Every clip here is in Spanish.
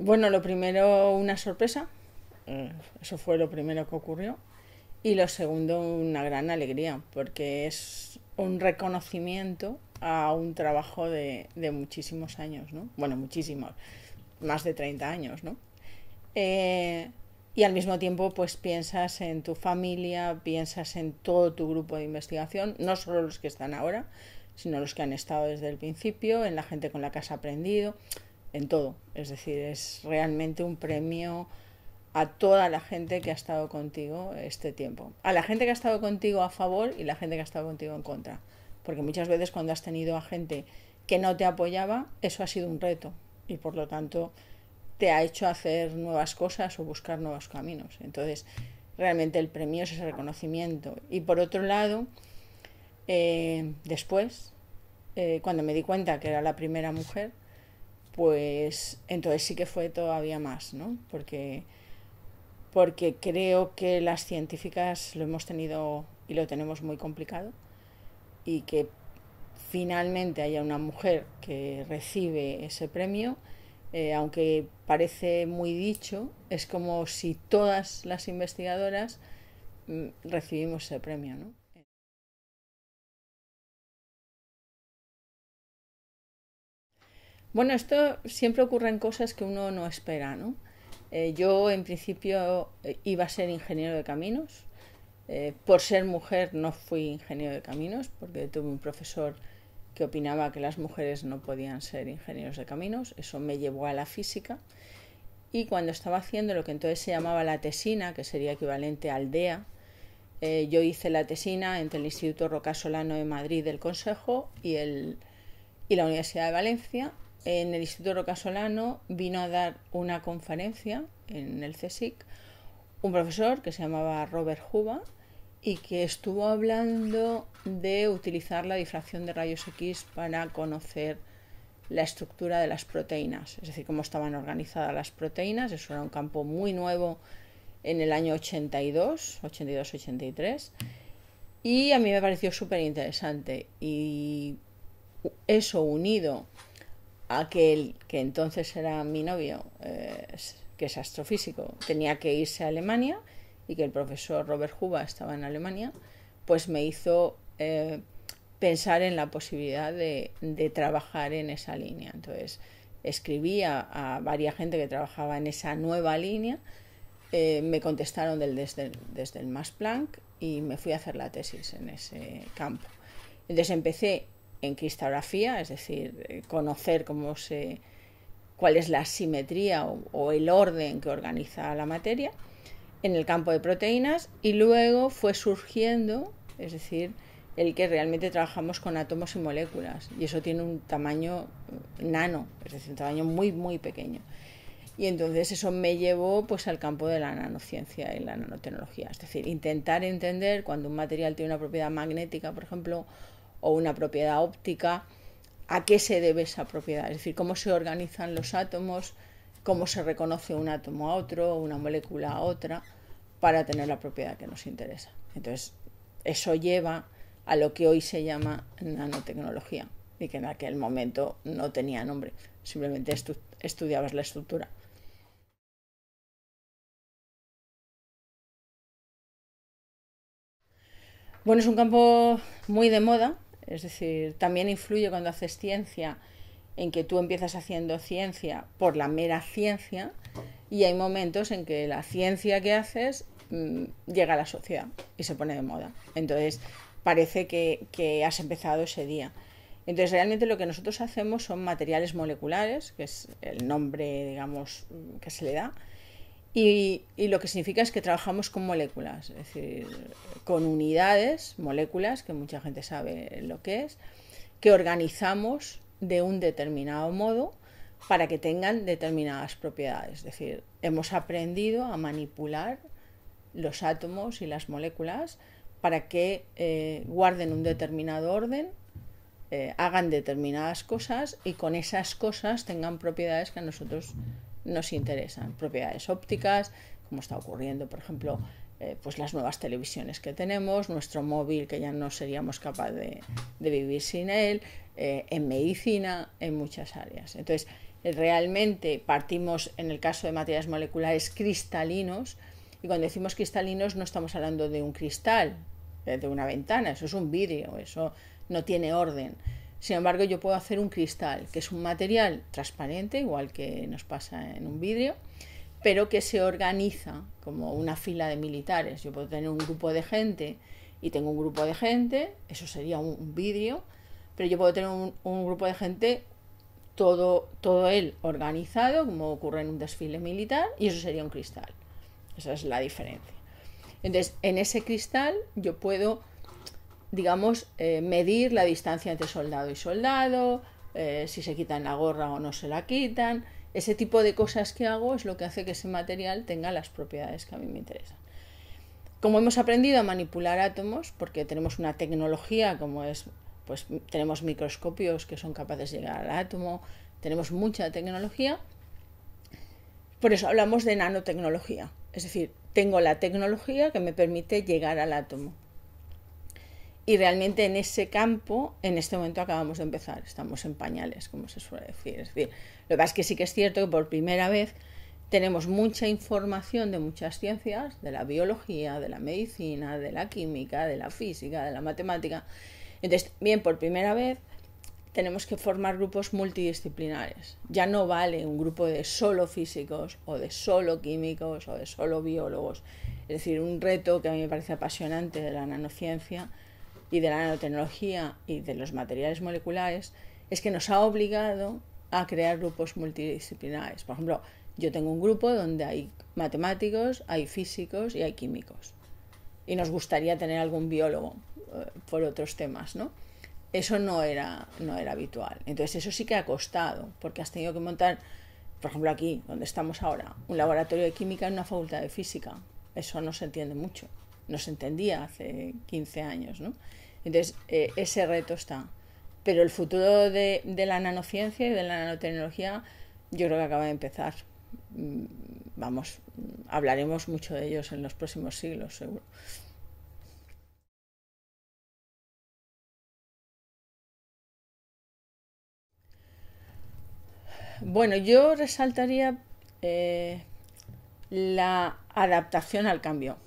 Bueno, lo primero, una sorpresa. Mm, eso fue lo primero que ocurrió. Y lo segundo, una gran alegría, porque es un reconocimiento a un trabajo de, muchísimos años, ¿no? Bueno, muchísimos, más de 30 años, ¿no? Eh, y al mismo tiempo, pues piensas en tu familia, piensas en todo tu grupo de investigación, no solo los que están ahora, sino los que han estado desde el principio, en la gente con la que has aprendido en todo. Es decir, es realmente un premio a toda la gente que ha estado contigo este tiempo. A la gente que ha estado contigo a favor y la gente que ha estado contigo en contra. Porque muchas veces cuando has tenido a gente que no te apoyaba, eso ha sido un reto y por lo tanto te ha hecho hacer nuevas cosas o buscar nuevos caminos. Entonces, realmente el premio es ese reconocimiento. Y por otro lado, eh, después, eh, cuando me di cuenta que era la primera mujer, pues entonces sí que fue todavía más, ¿no? Porque, porque creo que las científicas lo hemos tenido y lo tenemos muy complicado y que finalmente haya una mujer que recibe ese premio, eh, aunque parece muy dicho, es como si todas las investigadoras mm, recibimos ese premio, ¿no? Bueno, esto siempre ocurren cosas que uno no espera, ¿no? Eh, yo en principio eh, iba a ser ingeniero de caminos. Eh, por ser mujer no fui ingeniero de caminos porque tuve un profesor que opinaba que las mujeres no podían ser ingenieros de caminos. Eso me llevó a la física. Y cuando estaba haciendo lo que entonces se llamaba la tesina, que sería equivalente a aldea, yo hice la tesina entre el Instituto Rocasolano de Madrid del Consejo y, el, y la Universidad de Valencia en el Instituto Rocasolano vino a dar una conferencia en el CSIC un profesor que se llamaba Robert Huba y que estuvo hablando de utilizar la difracción de rayos X para conocer la estructura de las proteínas, es decir, cómo estaban organizadas las proteínas. Eso era un campo muy nuevo en el año 82, 82-83, y a mí me pareció súper interesante. Y eso unido aquel que entonces era mi novio, eh, que es astrofísico, tenía que irse a Alemania y que el profesor Robert Huba estaba en Alemania, pues me hizo eh, pensar en la posibilidad de, trabajar en esa línea. Entonces escribí a, varias gente que trabajaba en esa nueva línea, eh, me contestaron desde, el, desde el Max Planck y me fui a hacer la tesis en ese campo. Entonces empecé en cristografía, es decir, eh, conocer cómo se, cuál es la simetría o, el orden que organiza la materia en el campo de proteínas y luego fue surgiendo, es decir, el que realmente trabajamos con átomos y moléculas y eso tiene un tamaño eh, nano, es decir, un tamaño muy muy pequeño. Y entonces eso me llevó pues al campo de la nanociencia y la nanotecnología, es decir, intentar entender cuando un material tiene una propiedad magnética, por ejemplo, o una propiedad óptica, a qué se debe esa propiedad, es decir, cómo se organizan los átomos, cómo se reconoce un átomo a otro, una molécula a otra, para tener la propiedad que nos interesa. Entonces, eso lleva a lo que hoy se llama nanotecnología y que en aquel momento no tenía nombre, simplemente estudiabas la estructura. Bueno, es un campo muy de moda, es decir, también influye cuando haces ciencia en que tú empiezas haciendo ciencia por la mera ciencia y hay momentos en que la ciencia que haces mm, llega a la sociedad y se pone de moda. Entonces parece que, que, has empezado ese día. Entonces realmente lo que nosotros hacemos son materiales moleculares, que es el nombre, digamos, que se le da, y, lo que significa es que trabajamos con moléculas, es decir, con unidades, moléculas, que mucha gente sabe lo que es, que organizamos de un determinado modo para que tengan determinadas propiedades. Es decir, hemos aprendido a manipular los átomos y las moléculas para que eh, guarden un determinado orden, eh, hagan determinadas cosas y con esas cosas tengan propiedades que a nosotros nos interesan. Propiedades ópticas, como está ocurriendo, por ejemplo, eh, pues las nuevas televisiones que tenemos, nuestro móvil que ya no seríamos capaces de, vivir sin él, eh, en medicina, en muchas áreas. Entonces, realmente partimos, en el caso de materias moleculares, cristalinos, y cuando decimos cristalinos no estamos hablando de un cristal, eh, de una ventana, eso es un vidrio, eso no tiene orden. Sin embargo, yo puedo hacer un cristal, que es un material transparente, igual que nos pasa en un vidrio, pero que se organiza como una fila de militares. Yo puedo tener un grupo de gente y tengo un grupo de gente, eso sería un, vidrio, pero yo puedo tener un, grupo de gente todo, todo él organizado, como ocurre en un desfile militar, y eso sería un cristal. Esa es la diferencia. Entonces, en ese cristal yo puedo digamos, eh, medir la distancia entre soldado y soldado, eh, si se quitan la gorra o no se la quitan. Ese tipo de cosas que hago es lo que hace que ese material tenga las propiedades que a mí me interesan. Como hemos aprendido a manipular átomos, porque tenemos una tecnología como es, pues tenemos microscopios que son capaces de llegar al átomo, tenemos mucha tecnología, por eso hablamos de nanotecnología. Es decir, tengo la tecnología que me permite llegar al átomo. Y realmente en ese campo, en este momento acabamos de empezar, estamos en pañales, como se suele decir. Es decir, lo que pasa es que sí que es cierto que por primera vez tenemos mucha información de muchas ciencias, de la biología, de la medicina, de la química, de la física, de la matemática. Entonces, bien, por primera vez tenemos que formar grupos multidisciplinares. Ya no vale un grupo de solo físicos o de solo químicos o de solo biólogos. Es decir, un reto que a mí me parece apasionante de la nanociencia y de la nanotecnología y de los materiales moleculares es que nos ha obligado a crear grupos multidisciplinares. Por ejemplo, yo tengo un grupo donde hay matemáticos, hay físicos y hay químicos. Y nos gustaría tener algún biólogo eh, por otros temas, ¿no? Eso no era, no era habitual. Entonces, eso sí que ha costado, porque has tenido que montar, por ejemplo, aquí, donde estamos ahora, un laboratorio de química en una facultad de física. Eso no se entiende mucho no se entendía hace 15 años. ¿no? Entonces, eh, ese reto está. Pero el futuro de, la nanociencia y de la nanotecnología yo creo que acaba de empezar. Mm, vamos, mm, hablaremos mucho de ellos en los próximos siglos, seguro. Bueno, yo resaltaría eh, la adaptación al cambio.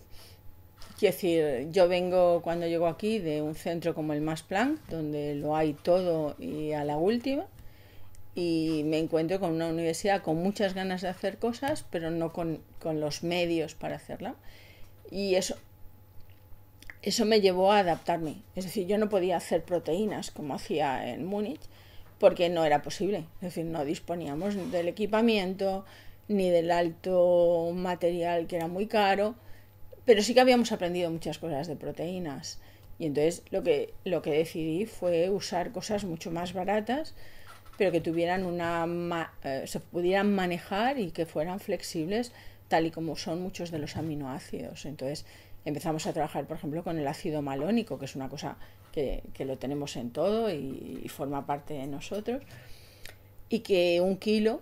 Quiero decir, yo vengo cuando llego aquí de un centro como el Max Planck, donde lo hay todo y a la última, y me encuentro con una universidad con muchas ganas de hacer cosas, pero no con, los medios para hacerla. Y eso, eso me llevó a adaptarme. Es decir, yo no podía hacer proteínas como hacía en Múnich, porque no era posible. Es decir, no disponíamos del equipamiento, ni del alto material que era muy caro. Pero sí que habíamos aprendido muchas cosas de proteínas. Y entonces lo que, lo que decidí fue usar cosas mucho más baratas, pero que tuvieran una eh, se pudieran manejar y que fueran flexibles, tal y como son muchos de los aminoácidos. Entonces empezamos a trabajar, por ejemplo, con el ácido malónico, que es una cosa que, lo tenemos en todo y, y forma parte de nosotros, y que un kilo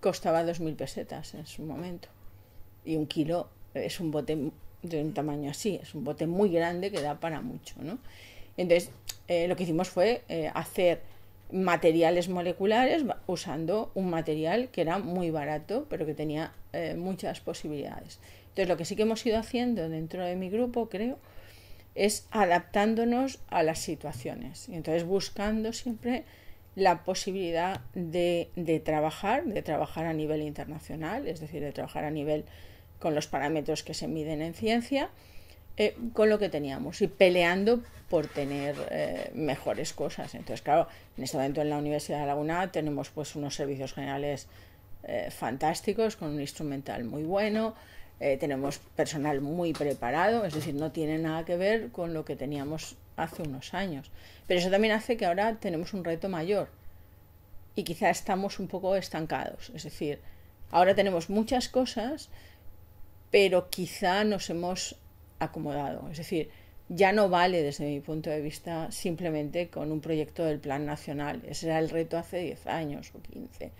costaba 2.000 pesetas en su momento. Y un kilo es un bote de un tamaño así, es un bote muy grande que da para mucho, ¿no? Entonces, eh, lo que hicimos fue eh, hacer materiales moleculares usando un material que era muy barato, pero que tenía eh, muchas posibilidades. Entonces, lo que sí que hemos ido haciendo dentro de mi grupo, creo, es adaptándonos a las situaciones. Y entonces, buscando siempre la posibilidad de, de trabajar, de trabajar a nivel internacional, es decir, de trabajar a nivel con los parámetros que se miden en ciencia, eh, con lo que teníamos y peleando por tener eh, mejores cosas. Entonces, claro, en este momento en la Universidad de Laguna tenemos pues unos servicios generales eh, fantásticos, con un instrumental muy bueno, tenemos personal muy preparado, es decir, no tiene nada que ver con lo que teníamos hace unos años. Pero eso también hace que ahora tenemos un reto mayor y quizá estamos un poco estancados, es decir, ahora tenemos muchas cosas, pero quizá nos hemos acomodado. Es decir, ya no vale desde mi punto de vista simplemente con un proyecto del Plan Nacional. Ese era el reto hace 10 años o 15.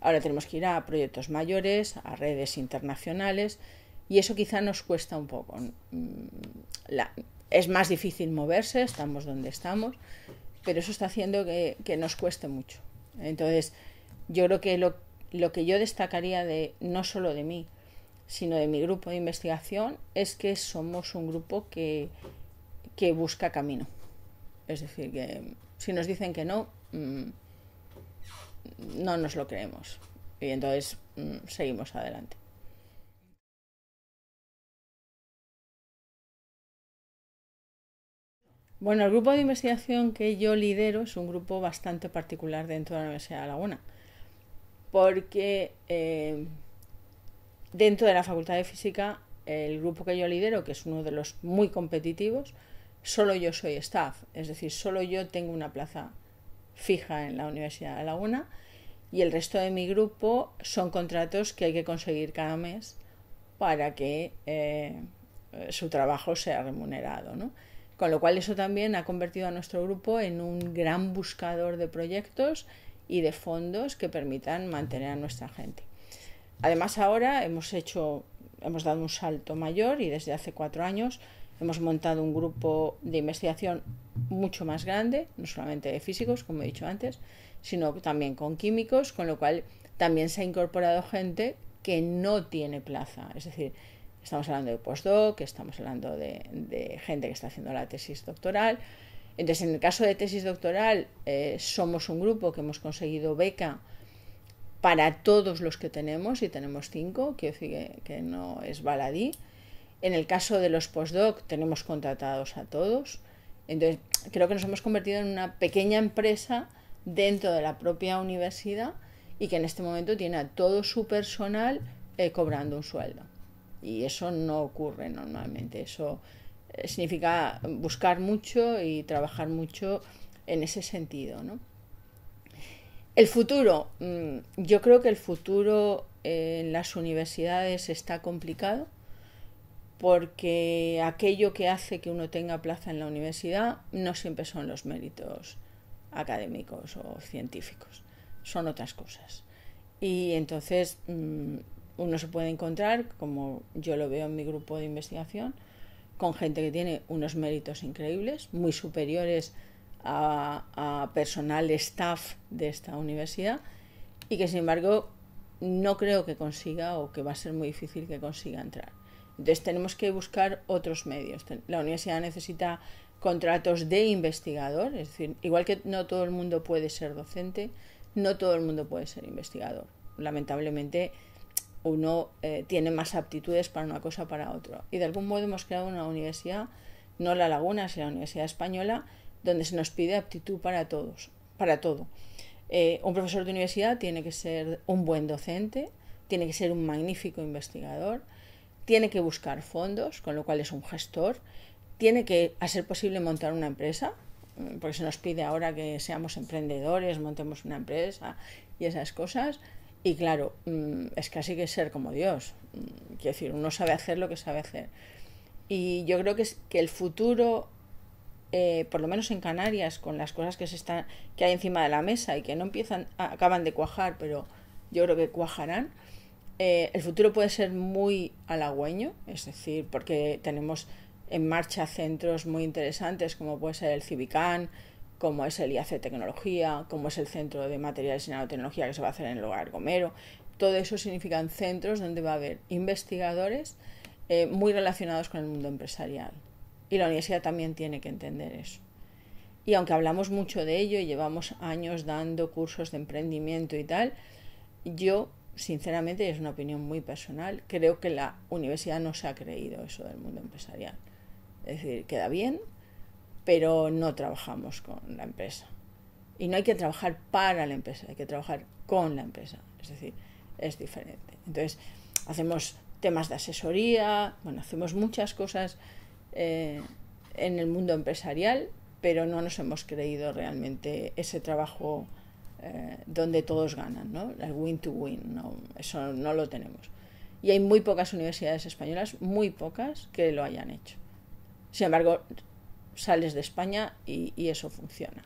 Ahora tenemos que ir a proyectos mayores, a redes internacionales, y eso quizá nos cuesta un poco. Mm, es más difícil moverse, estamos donde estamos, pero eso está haciendo que, nos cueste mucho. Entonces, yo creo que lo, lo que yo destacaría de no solo de mí, sino de mi grupo de investigación, es que somos un grupo que, que busca camino. Es decir, que mm, si nos dicen que no, mm, no nos lo creemos. Y entonces mm, seguimos adelante. Bueno, el grupo de investigación que yo lidero es un grupo bastante particular dentro de la Universidad de Laguna, porque eh, Dentro de la Facultad de Física, el grupo que yo lidero, que es uno de los muy competitivos, solo yo soy staff, es decir, solo yo tengo una plaza fija en la Universidad de Laguna y el resto de mi grupo son contratos que hay que conseguir cada mes para que eh, su trabajo sea remunerado. Con lo cual eso también ha convertido a nuestro grupo en un gran buscador de proyectos y de fondos que permitan mantener a nuestra gente. Además ahora hemos hecho, hemos dado un salto mayor y desde hace cuatro años hemos montado un grupo de investigación mucho más grande, no solamente de físicos, como he dicho antes, sino también con químicos, con lo cual también se ha incorporado gente que no tiene plaza. Es decir, estamos hablando de postdoc, estamos hablando de, gente que está haciendo la tesis doctoral. Entonces, en el caso de tesis doctoral, eh, somos un grupo que hemos conseguido beca para todos los que tenemos, y tenemos cinco, quiero decir que, no es baladí. En el caso de los postdoc, tenemos contratados a todos. Entonces, creo que nos hemos convertido en una pequeña empresa dentro de la propia universidad y que en este momento tiene a todo su personal eh, cobrando un sueldo. Y eso no ocurre normalmente. Eso eh, significa buscar mucho y trabajar mucho en ese sentido, ¿no? El futuro, mm, yo creo que el futuro en las universidades está complicado porque aquello que hace que uno tenga plaza en la universidad no siempre son los méritos académicos o científicos, son otras cosas. Y entonces mm, uno se puede encontrar, como yo lo veo en mi grupo de investigación, con gente que tiene unos méritos increíbles, muy superiores a, personal staff de esta universidad y que sin embargo no creo que consiga o que va a ser muy difícil que consiga entrar. Entonces tenemos que buscar otros medios. La universidad necesita contratos de investigador, es decir, igual que no todo el mundo puede ser docente, no todo el mundo puede ser investigador. Lamentablemente uno eh, tiene más aptitudes para una cosa o para otra. Y de algún modo hemos creado una universidad, no la Laguna, sino la Universidad Española, donde se nos pide aptitud para todos, para todo. Eh, un profesor de universidad tiene que ser un buen docente, tiene que ser un magnífico investigador, tiene que buscar fondos, con lo cual es un gestor, tiene que, hacer posible, montar una empresa, mm, porque se nos pide ahora que seamos emprendedores, montemos una empresa y esas cosas. Y claro, mm, es casi que ser como Dios. Mm, quiero decir, uno sabe hacer lo que sabe hacer. Y yo creo que, es, que el futuro eh, por lo menos en Canarias, con las cosas que, se están, que hay encima de la mesa y que no empiezan, acaban de cuajar, pero yo creo que cuajarán, eh, el futuro puede ser muy halagüeño, es decir, porque tenemos en marcha centros muy interesantes como puede ser el CIVICAN como es el IAC Tecnología, como es el Centro de Materiales y Nanotecnología que se va a hacer en el Hogar Gomero. Todo eso significan centros donde va a haber investigadores eh, muy relacionados con el mundo empresarial. Y la universidad también tiene que entender eso. Y aunque hablamos mucho de ello y llevamos años dando cursos de emprendimiento y tal, yo, sinceramente, y es una opinión muy personal, creo que la universidad no se ha creído eso del mundo empresarial. Es decir, queda bien, pero no trabajamos con la empresa. Y no hay que trabajar para la empresa, hay que trabajar con la empresa. Es decir, es diferente. Entonces, hacemos temas de asesoría, bueno, hacemos muchas cosas eh, en el mundo empresarial, pero no nos hemos creído realmente ese trabajo eh, donde todos ganan, ¿no? El win to win, eso no lo tenemos. Y hay muy pocas universidades españolas, muy pocas, que lo hayan hecho. Sin embargo, sales de España y, eso funciona.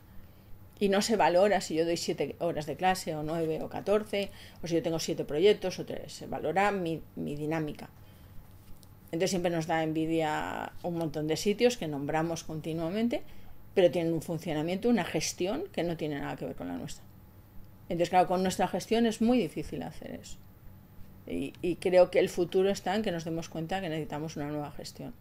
Y no se valora si yo doy siete horas de clase, o nueve, o catorce, o si yo tengo siete proyectos, o tres. Se valora mi dinámica. Entonces siempre nos da envidia un montón de sitios que nombramos continuamente, pero tienen un funcionamiento, una gestión que no tiene nada que ver con la nuestra. Entonces, claro, con nuestra gestión es muy difícil hacer eso. Y, creo que el futuro está en que nos demos cuenta que necesitamos una nueva gestión.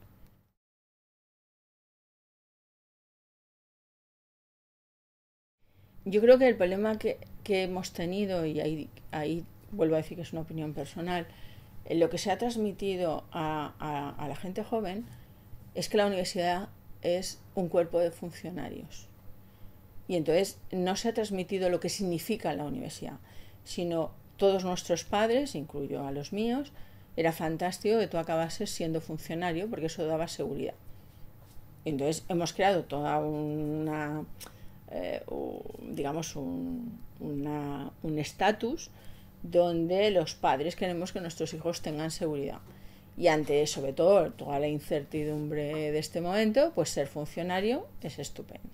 Yo creo que el problema que, hemos tenido, y ahí vuelvo a decir que es una opinión personal, eh, lo que se ha transmitido a, la gente joven es que la universidad es un cuerpo de funcionarios. Y entonces no se ha transmitido lo que significa la universidad, sino todos nuestros padres, incluyo a los míos, era fantástico que tú acabases siendo funcionario porque eso daba seguridad. Entonces hemos creado toda una, eh, digamos, un estatus donde los padres queremos que nuestros hijos tengan seguridad. Y ante, sobre todo, toda la incertidumbre de este momento, pues ser funcionario es estupendo.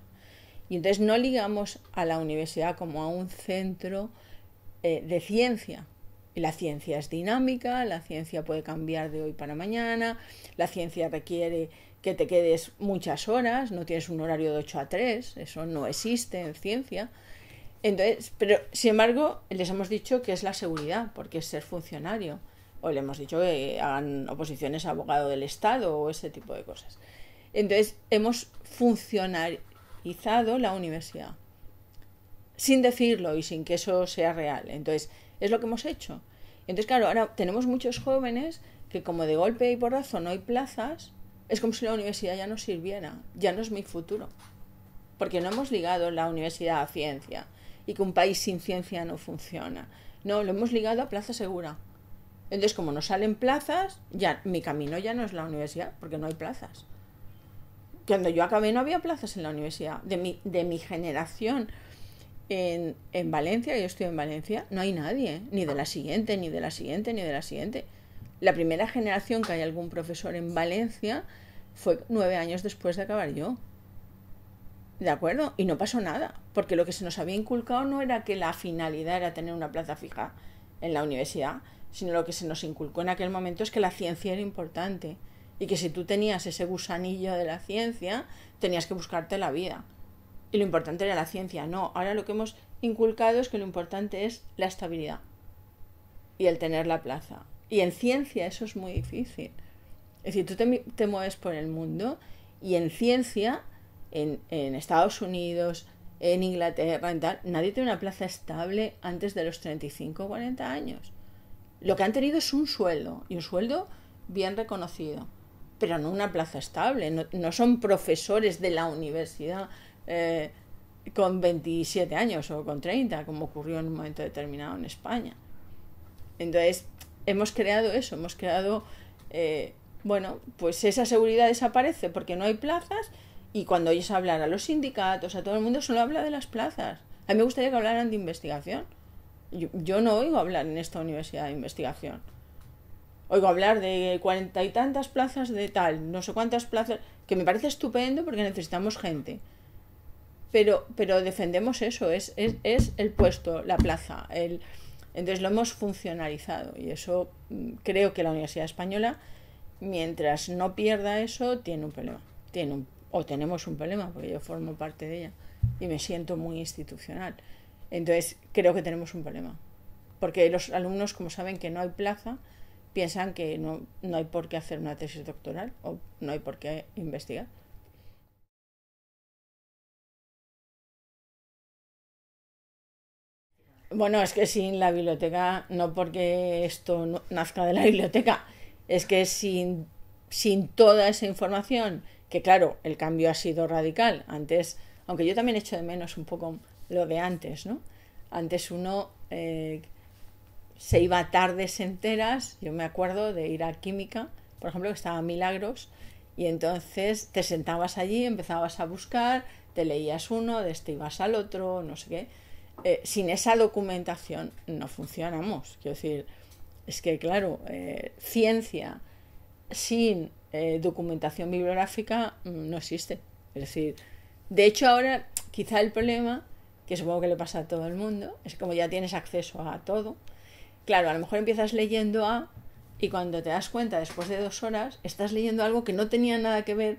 Y entonces no ligamos a la universidad como a un centro eh, de ciencia. la ciencia es dinámica, la ciencia puede cambiar de hoy para mañana, la ciencia requiere que te quedes muchas horas, no tienes un horario de 8 a 3, eso no existe en ciencia. Entonces, pero sin embargo, les hemos dicho que es la seguridad, porque es ser funcionario. O le hemos dicho que hagan oposiciones a abogado del Estado o ese tipo de cosas. Entonces, hemos funcionalizado la universidad. Sin decirlo y sin que eso sea real. Entonces, es lo que hemos hecho. Entonces, claro, ahora tenemos muchos jóvenes que como de golpe y porrazo no hay plazas, es como si la universidad ya no sirviera, ya no es mi futuro. Porque no hemos ligado la universidad a ciencia, y que un país sin ciencia no funciona. No, lo hemos ligado a plaza segura. Entonces, como no salen plazas, ya mi camino ya no es la universidad, porque no hay plazas. Cuando yo acabé no había plazas en la universidad. De mi, de mi generación en, en Valencia, yo estoy en Valencia, no hay nadie, ¿eh? ni de la siguiente, ni de la siguiente, ni de la siguiente. La primera generación que hay algún profesor en Valencia fue nueve años después de acabar yo. ¿De acuerdo? Y no pasó nada, porque lo que se nos había inculcado no era que la finalidad era tener una plaza fija en la universidad, sino lo que se nos inculcó en aquel momento es que la ciencia era importante y que si tú tenías ese gusanillo de la ciencia, tenías que buscarte la vida. Y lo importante era la ciencia, no. Ahora lo que hemos inculcado es que lo importante es la estabilidad y el tener la plaza. Y en ciencia eso es muy difícil. Es decir, tú te, te mueves por el mundo y en ciencia en, Estados Unidos, en Inglaterra, en tal, nadie tiene una plaza estable antes de los 35 o 40 años. Lo que han tenido es un sueldo, y un sueldo bien reconocido, pero no una plaza estable. No, son profesores de la universidad eh, con 27 años o con 30, como ocurrió en un momento determinado en España. Entonces, hemos creado eso, hemos creado, eh, bueno, pues esa seguridad desaparece porque no hay plazas y cuando oyes hablar a los sindicatos, a todo el mundo, solo habla de las plazas. A mí me gustaría que hablaran de investigación. Yo, no oigo hablar en esta universidad de investigación. Oigo hablar de cuarenta y tantas plazas de tal, no sé cuántas plazas, que me parece estupendo porque necesitamos gente. Pero, pero defendemos eso, es, es, el puesto, la plaza. El... Entonces lo hemos funcionalizado y eso mm, creo que la Universidad Española, mientras no pierda eso, tiene un problema. Tiene un o tenemos un problema, porque yo formo parte de ella y me siento muy institucional. Entonces, creo que tenemos un problema. Porque los alumnos, como saben que no hay plaza, piensan que no, hay por qué hacer una tesis doctoral o no hay por qué investigar. Bueno, es que sin la biblioteca, no porque esto nazca de la biblioteca, es que sin, sin toda esa información que claro, el cambio ha sido radical. Antes, aunque yo también echo de menos un poco lo de antes, ¿no? Antes uno eh, se iba tardes enteras, yo me acuerdo de ir a química, por ejemplo, que estaba Milagros, y entonces te sentabas allí, empezabas a buscar, te leías uno, de este ibas al otro, no sé qué. Eh, sin esa documentación no funcionamos. Quiero decir, es que claro, eh, ciencia sin eh, documentación bibliográfica mm, no existe. Es decir, de hecho ahora quizá el problema, que supongo que le pasa a todo el mundo, es como ya tienes acceso a todo, claro, a lo mejor empiezas leyendo A y cuando te das cuenta después de dos horas, estás leyendo algo que no tenía nada que ver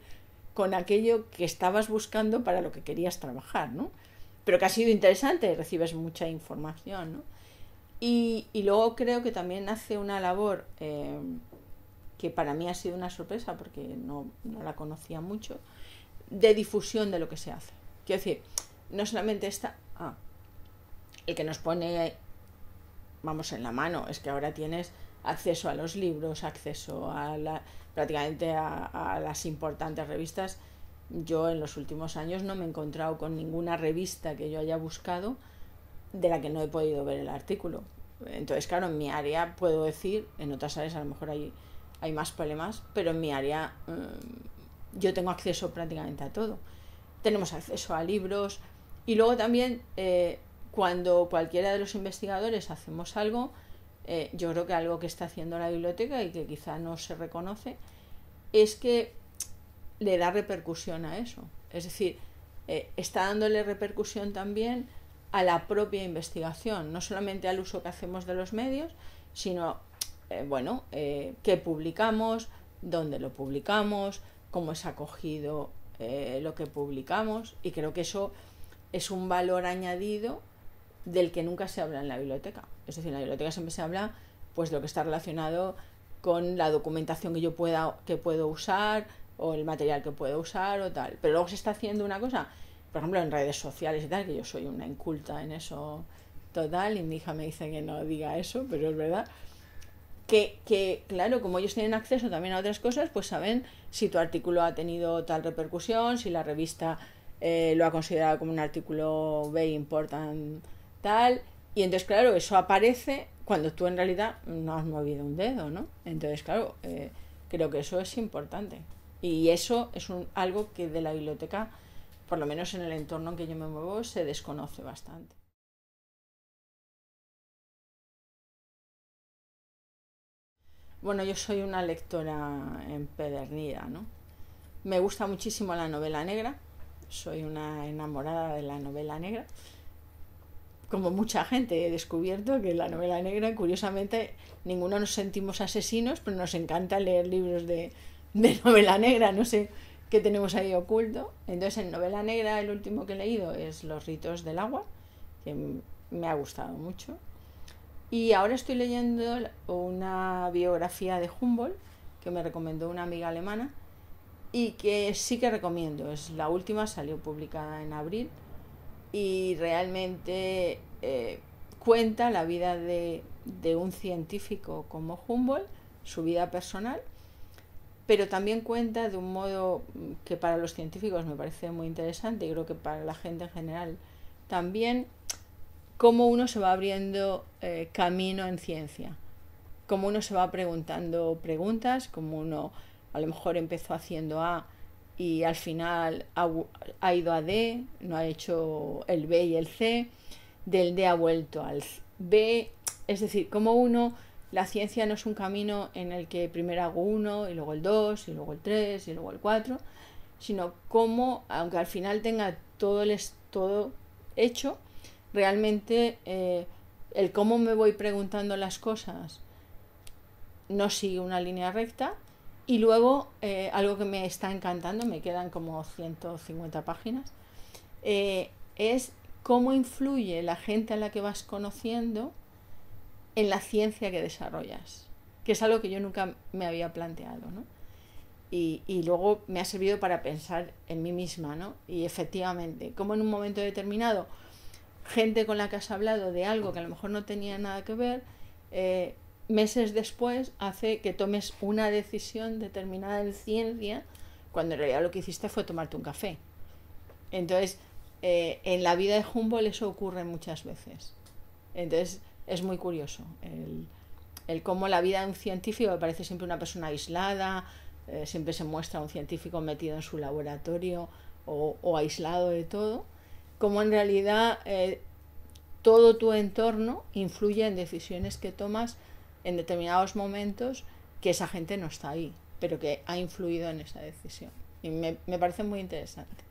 con aquello que estabas buscando para lo que querías trabajar, ¿no? Pero que ha sido interesante, recibes mucha información, ¿no? Y, luego creo que también hace una labor... Eh, que para mí ha sido una sorpresa porque no, la conocía mucho, de difusión de lo que se hace. Quiero decir, no solamente está ah, el que nos pone, vamos, en la mano, es que ahora tienes acceso a los libros, acceso a la, prácticamente a, a las importantes revistas. Yo en los últimos años no me he encontrado con ninguna revista que yo haya buscado de la que no he podido ver el artículo. Entonces, claro, en mi área puedo decir, en otras áreas a lo mejor hay hay más problemas, pero en mi área mm, yo tengo acceso prácticamente a todo. Tenemos acceso a libros y luego también eh, cuando cualquiera de los investigadores hacemos algo, eh, yo creo que algo que está haciendo la biblioteca y que quizá no se reconoce, es que le da repercusión a eso. Es decir, eh, está dándole repercusión también a la propia investigación, no solamente al uso que hacemos de los medios, sino eh, bueno, eh, qué publicamos, dónde lo publicamos, cómo es acogido eh, lo que publicamos y creo que eso es un valor añadido del que nunca se habla en la biblioteca. Es decir, en la biblioteca siempre se habla pues lo que está relacionado con la documentación que yo pueda que puedo usar o el material que puedo usar o tal. Pero luego se está haciendo una cosa, por ejemplo, en redes sociales y tal, que yo soy una inculta en eso total y mi hija me dice que no diga eso, pero es verdad que, claro, como ellos tienen acceso también a otras cosas, pues saben si tu artículo ha tenido tal repercusión, si la revista eh, lo ha considerado como un artículo very important, tal. Y entonces, claro, eso aparece cuando tú en realidad no has movido un dedo, ¿no? Entonces, claro, eh, creo que eso es importante. Y eso es un, algo que de la biblioteca, por lo menos en el entorno en que yo me muevo, se desconoce bastante. Bueno, yo soy una lectora empedernida, ¿no? Me gusta muchísimo la novela negra, soy una enamorada de la novela negra. Como mucha gente he descubierto que la novela negra, curiosamente, ninguno nos sentimos asesinos, pero nos encanta leer libros de, de novela negra, no sé qué tenemos ahí oculto. Entonces, en novela negra el último que he leído es Los ritos del agua, que me ha gustado mucho. Y ahora estoy leyendo una biografía de Humboldt que me recomendó una amiga alemana y que sí que recomiendo. Es la última, salió publicada en abril y realmente eh, cuenta la vida de, de un científico como Humboldt, su vida personal, pero también cuenta de un modo mm, que para los científicos me parece muy interesante y creo que para la gente en general también cómo uno se va abriendo eh, camino en ciencia, cómo uno se va preguntando preguntas, cómo uno a lo mejor empezó haciendo A y al final ha, ido a D, no ha hecho el B y el C, del D ha vuelto al B, es decir, como uno, la ciencia no es un camino en el que primero hago uno y luego el dos, y luego el tres, y luego el cuatro, sino cómo, aunque al final tenga todo el todo hecho, realmente eh, el cómo me voy preguntando las cosas no sigue una línea recta. Y luego, eh, algo que me está encantando, me quedan como 150 páginas, eh, es cómo influye la gente a la que vas conociendo en la ciencia que desarrollas, que es algo que yo nunca me había planteado, ¿no? Y, luego me ha servido para pensar en mí misma, ¿no? Y efectivamente, como en un momento determinado gente con la que has hablado de algo que a lo mejor no tenía nada que ver, eh, meses después hace que tomes una decisión determinada en ciencia, cuando en realidad lo que hiciste fue tomarte un café. Entonces, eh, en la vida de Humboldt eso ocurre muchas veces. Entonces, es muy curioso el, cómo la vida de un científico parece siempre una persona aislada, eh, siempre se muestra un científico metido en su laboratorio o aislado de todo como en realidad eh, todo tu entorno influye en decisiones que tomas en determinados momentos que esa gente no está ahí, pero que ha influido en esa decisión. Y me parece muy interesante.